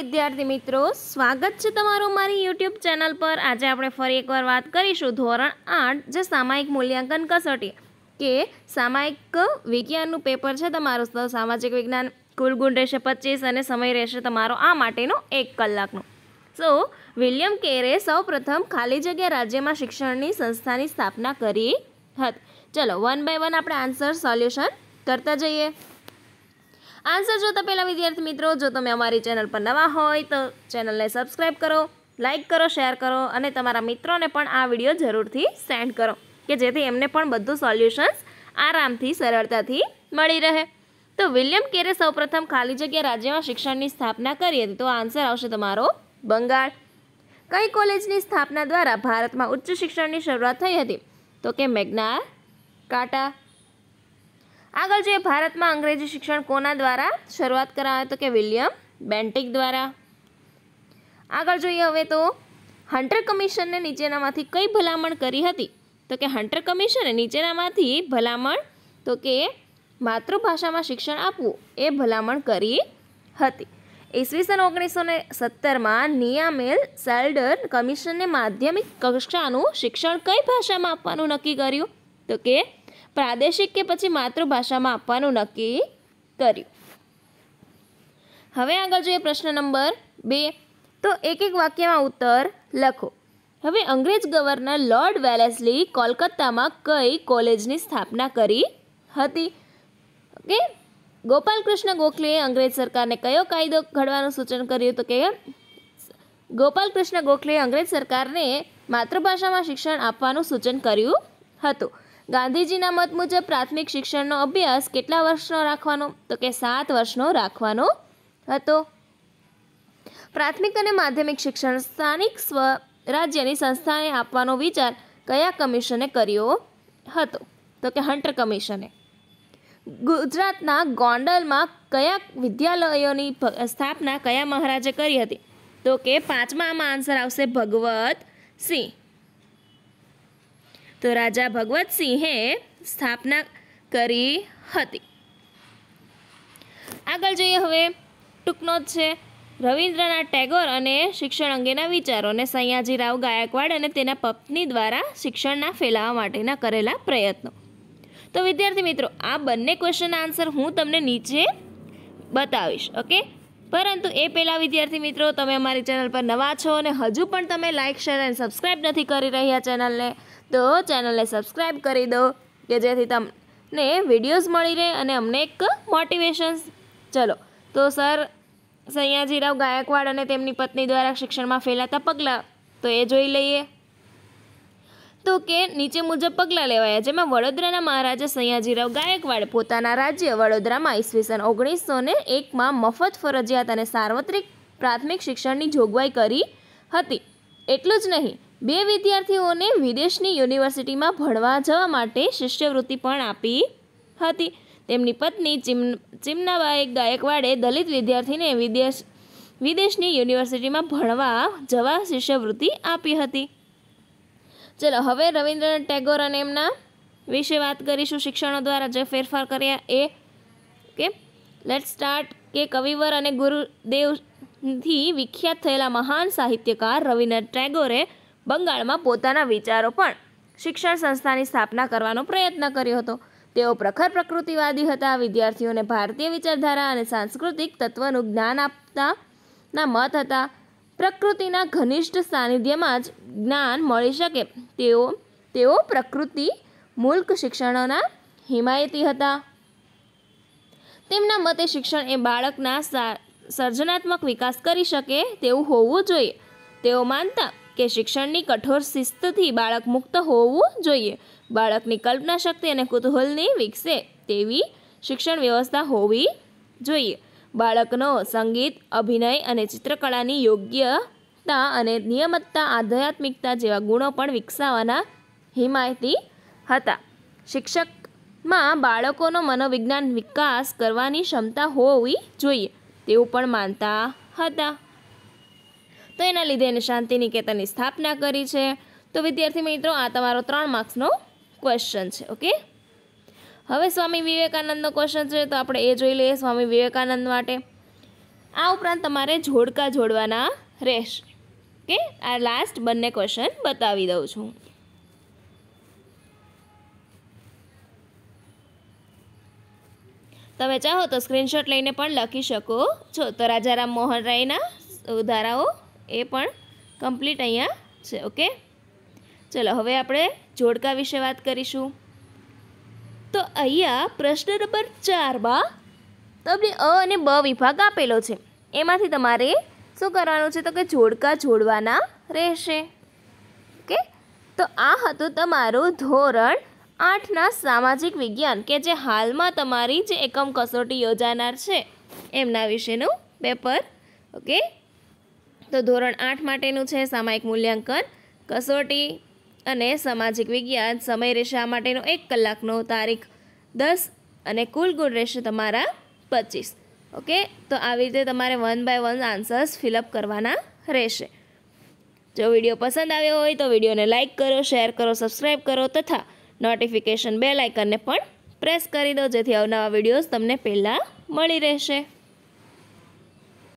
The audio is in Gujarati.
વિદ્યાર્થી મિત્રો સ્વાગત છે તમારું મારી યુટ્યુબ ચેનલ પર આજે આપણે ફરી એકવાર વાત કરીશું ધોરણ આઠ જે સામાયિક મૂલ્યાંકન કસોટી કે સામાયિક વિજ્ઞાનનું પેપર છે તમારું તો સામાજિક વિજ્ઞાન કુલ ગુણ રહેશે પચીસ અને સમય રહેશે તમારો આ માટેનો એક કલાકનો સો વિલિયમ કેરે સૌપ્રથમ ખાલી જગ્યા રાજ્યમાં શિક્ષણની સંસ્થાની સ્થાપના કરી હતી ચલો વન બાય વન આપણે આન્સર સોલ્યુશન કરતા જઈએ આન્સર જોતા પહેલાં વિદ્યાર્થી મિત્રો જો તમે અમારી ચેનલ પર નવા હોય તો ચેનલને સબસ્ક્રાઈબ કરો લાઇક કરો શેર કરો અને તમારા મિત્રોને પણ આ વિડીયો જરૂરથી સેન્ડ કરો કે જેથી એમને પણ બધું સોલ્યુશન્સ આરામથી સરળતાથી મળી રહે તો વિલિયમ કેરે સૌપ્રથમ ખાલી જગ્યા રાજ્યમાં શિક્ષણની સ્થાપના કરી હતી તો આન્સર આવશે તમારો બંગાળ કઈ કોલેજની સ્થાપના દ્વારા ભારતમાં ઉચ્ચ શિક્ષણની શરૂઆત થઈ હતી તો કે મેઘના કાટા આગળ જોઈએ ભારતમાં અંગ્રેજી શિક્ષણ કોના દ્વારા શરૂઆત કરાવે તો કે વિલિયમ બેન્ટિક દ્વારા આગળ જોઈએ હવે તો હન્ટર કમિશનને નીચેનામાંથી કઈ ભલામણ કરી હતી તો કે હન્ટર કમિશને નીચેનામાંથી ભલામણ તો કે માતૃભાષામાં શિક્ષણ આપવું એ ભલામણ કરી હતી ઈસવીસન ઓગણીસો ને સત્તરમાં નિયામેલ સેલ્ડર કમિશનને માધ્યમિક કક્ષાનું શિક્ષણ કઈ ભાષામાં આપવાનું નક્કી કર્યું તો કે પ્રાદેશિક કે પછી માતૃભાષામાં આપવાનું નક્કી કર્યું હવે આગળ જોઈએ પ્રશ્ન નંબર બે તો એક એક વાક્યમાં ઉત્તર લખો હવે અંગ્રેજ ગવર્નર લોર્ડ વેલેસલી કોલકાતામાં કઈ કોલેજની સ્થાપના કરી હતી ઓકે ગોપાલકૃષ્ણ ગોખલેએ અંગ્રેજ સરકારને કયો કાયદો ઘડવાનું સૂચન કર્યું તો કે ગોપાલકૃષ્ણ ગોખલેએ અંગ્રેજ સરકારને માતૃભાષામાં શિક્ષણ આપવાનું સૂચન કર્યું હતું ગાંધીજીના મત મુજબ પ્રાથમિક શિક્ષણનો અભ્યાસ કેટલા વર્ષનો રાખવાનો તો કે સાત વર્ષનો રાખવાનો હતો પ્રાથમિક અને માધ્યમિક શિક્ષણ સ્થાનિક સ્વરાજ્યની સંસ્થાને આપવાનો વિચાર કયા કમિશને કર્યો હતો તો કે હન્ટર કમિશને ગુજરાતના ગોંડલમાં કયા વિદ્યાલયોની સ્થાપના કયા મહારાજે કરી હતી તો કે પાંચમા આમાં આન્સર આવશે ભગવત સિંહ તો રાજા ભગવતસિંહે સ્થાપના કરી હતી આગળ જોઈએ હવે ટૂંકનો જ છે રવિન્દ્રનાથ ટેગોર અને શિક્ષણ અંગેના વિચારોને સયાજીરાવ ગાયકવાડ અને તેના પત્ની દ્વારા શિક્ષણના ફેલાવા માટેના કરેલા પ્રયત્નો તો વિદ્યાર્થી મિત્રો આ બંને ક્વેશ્ચનના આન્સર હું તમને નીચે બતાવીશ ઓકે પરંતુ એ પહેલાં વિદ્યાર્થી મિત્રો તમે અમારી ચેનલ પર નવા છો અને હજુ પણ તમે લાઇક શેર અને સબસ્ક્રાઈબ નથી કરી રહ્યા ચેનલને તો ચેનલને સબસ્ક્રાઈબ કરી દો કે જેથી તમને વિડીયોઝ મળી રહે અને અમને એક મોટિવેશન્સ ચલો તો સર સયાજીરાવ ગાયકવાડ અને તેમની પત્ની દ્વારા શિક્ષણમાં ફેલાતા પગલાં તો એ જોઈ લઈએ તો કે નીચે મુજબ પગલાં લેવાયા જેમાં વડોદરાના મહારાજા સયાજીરાવ ગાયકવાડે પોતાના રાજ્ય વડોદરામાં ઈસવીસન ઓગણીસો ને એકમાં મફત ફરજિયાત અને સાર્વત્રિક પ્રાથમિક શિક્ષણની જોગવાઈ કરી હતી એટલું જ નહીં બે વિદ્યાર્થીઓને વિદેશની યુનિવર્સિટીમાં ભણવા જવા માટે શિષ્યવૃત્તિ પણ આપી હતી તેમની પત્ની ચિમ ચિમનાબાઈ ગાયકવાડે દલિત વિદ્યાર્થીને વિદેશ વિદેશની યુનિવર્સિટીમાં ભણવા જવા શિષ્યવૃત્તિ આપી હતી ચલો હવે રવિન્દ્રનાથ ટેગોર અને એમના વિશે વાત કરીશું શિક્ષણો દ્વારા જે ફેરફાર કર્યા એ કે લેટ સ્ટાર્ટ કે કવિવર અને ગુરુદેવથી વિખ્યાત થયેલા મહાન સાહિત્યકાર રવિન્દ્રનાથ ટેગોરે બંગાળમાં પોતાના વિચારો પણ શિક્ષણ સંસ્થાની સ્થાપના કરવાનો પ્રયત્ન કર્યો હતો તેઓ પ્રખર પ્રકૃતિવાદી હતા વિદ્યાર્થીઓને ભારતીય વિચારધારા અને સાંસ્કૃતિક તત્વનું જ્ઞાન આપતાના મત હતા પ્રકૃતિના ઘનિષ્ઠ સાનિધ્યમાં જ જ્ઞાન મળી શકે તેઓ તેઓ પ્રકૃતિ મૂલ્ક શિક્ષણોના હિમાયતી હતા તેમના મતે શિક્ષણ એ બાળકના સર્જનાત્મક વિકાસ કરી શકે તેવું હોવું જોઈએ તેઓ માનતા કે શિક્ષણની કઠોર શિસ્તથી બાળક મુક્ત હોવું જોઈએ બાળકની કલ્પના શક્તિ અને કુતૂહલની વિકસે તેવી શિક્ષણ વ્યવસ્થા હોવી જોઈએ બાળકનો સંગીત અભિનય અને ચિત્રકળાની યોગ્યતા અને નિયમિતતા આધ્યાત્મિકતા જેવા ગુણો પણ વિકસાવવાના હિમાયતી હતા શિક્ષકમાં બાળકોનો મનોવિજ્ઞાન વિકાસ કરવાની ક્ષમતા હોવી જોઈએ તેવું પણ માનતા હતા તો એના લીધે એને શાંતિ નિકેતનની સ્થાપના કરી છે તો વિદ્યાર્થી મિત્રો આ તમારો ત્રણ માર્ક્સનો ક્વેશ્ચન છે ઓકે હવે સ્વામી વિવેકાનંદનો ક્વેશ્ચન છે તો આપણે એ જોઈ લઈએ સ્વામી વિવેકાનંદ માટે આ ઉપરાંત તમારે જોડકા જોડવાના રહેશ કે આ લાસ્ટ બંને ક્વેશ્ચન બતાવી દઉં છું તમે ચાહો તો સ્ક્રીનશોટ લઈને પણ લખી શકો છો તો રાજારામ મોહન રાયના ઉધારાઓ એ પણ કમ્પ્લીટ અહીંયા છે ઓકે ચલો હવે આપણે જોડકા વિશે વાત કરીશું તો અહીંયા પ્રશ્ન નંબર ચારમાં તમને અ અને બ વિભાગ આપેલો છે એમાંથી તમારે શું કરવાનું છે તો કે જોડકા જોડવાના રહેશે ઓકે તો આ હતું તમારું ધોરણ આઠના સામાજિક વિજ્ઞાન કે જે હાલમાં તમારી જે એકમ કસોટી યોજાનાર છે એમના વિશેનું પેપર ઓકે તો ધોરણ આઠ માટેનું છે સામાયિક મૂલ્યાંકન કસોટી અને સામાજિક વિજ્ઞાન સમય રહેશે આ માટેનો એક કલાકનો તારીખ દસ અને કુલ ગુણ રહેશે તમારા પચીસ ઓકે તો આવી રીતે તમારે one by one answers fill up કરવાના રહેશે જો વિડીયો પસંદ આવ્યો હોય તો વિડીયોને લાઇક કરો શેર કરો સબસ્ક્રાઈબ કરો તથા નોટિફિકેશન બેલ આઇકનને પણ પ્રેસ કરી દો જેથી અવનવા વિડીયોઝ તમને પહેલાં મળી રહેશે